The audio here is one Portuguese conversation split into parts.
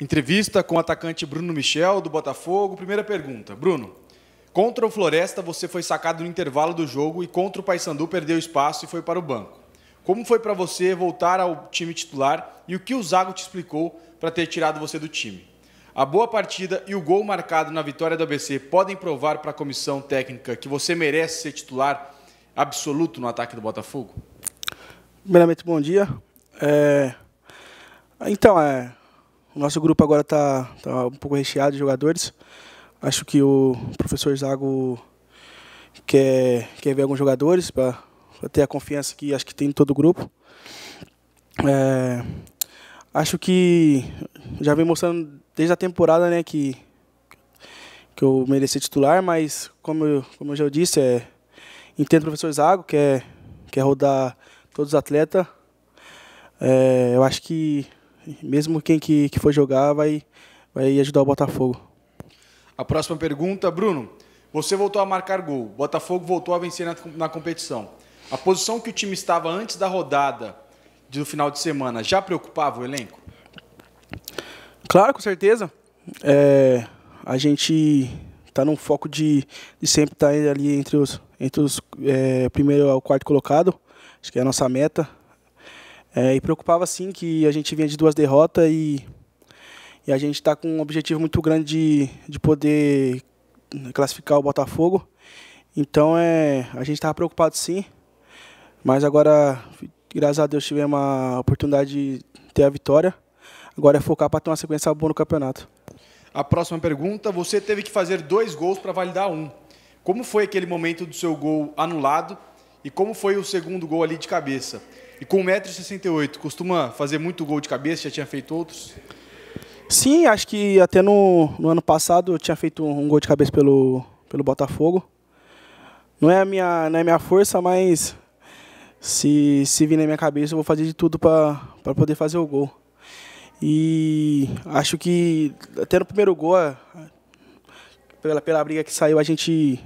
Entrevista com o atacante Bruno Michel, do Botafogo. Primeira pergunta. Bruno, contra o Floresta você foi sacado no intervalo do jogo e contra o Paysandu perdeu espaço e foi para o banco. Como foi para você voltar ao time titular e o que o Zago te explicou para ter tirado você do time? A boa partida e o gol marcado na vitória do ABC podem provar para a comissão técnica que você merece ser titular absoluto no ataque do Botafogo? Primeiramente, bom dia. É... Então, é... Nosso grupo agora está tá um pouco recheado de jogadores. Acho que o professor Zago quer, quer ver alguns jogadores para ter a confiança que acho que tem em todo o grupo. É, acho que já vem mostrando desde a temporada né, que, que eu mereci titular, mas como eu, como eu já disse, é, entendo o professor Zago, quer, quer rodar todos os atletas. É, eu acho que mesmo quem que, que for jogar vai, vai ajudar o Botafogo. A próxima pergunta, Bruno. Você voltou a marcar gol. Botafogo voltou a vencer na, na competição. A posição que o time estava antes da rodada do final de semana já preocupava o elenco? Claro, com certeza. É, a gente está num foco de, de sempre estar tá ali entre os, entre os é, primeiro ao quarto colocado. Acho que é a nossa meta. É, e preocupava sim que a gente vinha de duas derrotas e, e a gente está com um objetivo muito grande de, de poder classificar o Botafogo. Então é, a gente estava preocupado sim, mas agora, graças a Deus, tivemos a oportunidade de ter a vitória. Agora é focar para ter uma sequência boa no campeonato. A próxima pergunta: você teve que fazer dois gols para validar um. Como foi aquele momento do seu gol anulado e como foi o segundo gol ali de cabeça? E com 1,68m, costuma fazer muito gol de cabeça? Já tinha feito outros? Sim, acho que até no, no ano passado eu tinha feito um gol de cabeça pelo, pelo Botafogo. Não é, a minha, não é a minha força, mas se, se vir na minha cabeça eu vou fazer de tudo para poder fazer o gol. E acho que até no primeiro gol, pela, pela briga que saiu, a gente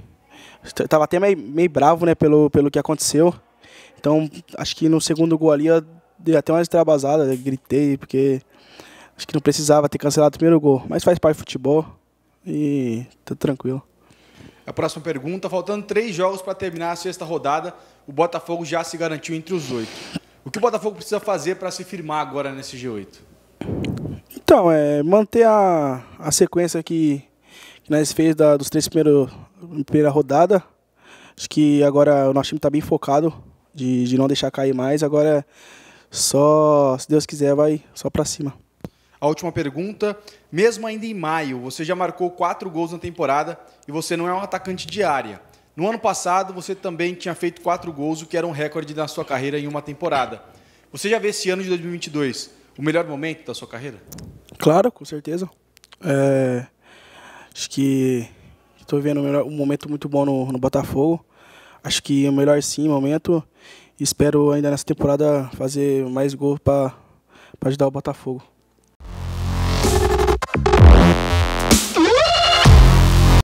estava até meio, meio bravo né, pelo, pelo que aconteceu. Então, acho que no segundo gol ali eu dei até uma extravasada, gritei, porque acho que não precisava ter cancelado o primeiro gol. Mas faz parte do futebol e tudo tranquilo. A próxima pergunta, faltando três jogos para terminar a sexta rodada, o Botafogo já se garantiu entre os oito. O que o Botafogo precisa fazer para se firmar agora nesse G8? Então, é manter a, a sequência que, que nós fez da, dos três primeiros primeira rodada. Acho que agora o nosso time está bem focado de, de não deixar cair mais. Agora, só, se Deus quiser, vai só para cima. A última pergunta, mesmo ainda em maio, você já marcou quatro gols na temporada e você não é um atacante de área. No ano passado, você também tinha feito quatro gols, o que era um recorde na sua carreira em uma temporada. Você já vê esse ano de 2022 o melhor momento da sua carreira? Claro, com certeza. É, acho que estou vendo um momento muito bom no, no Botafogo acho que o melhor sim momento. Espero ainda nessa temporada fazer mais gols para ajudar o Botafogo.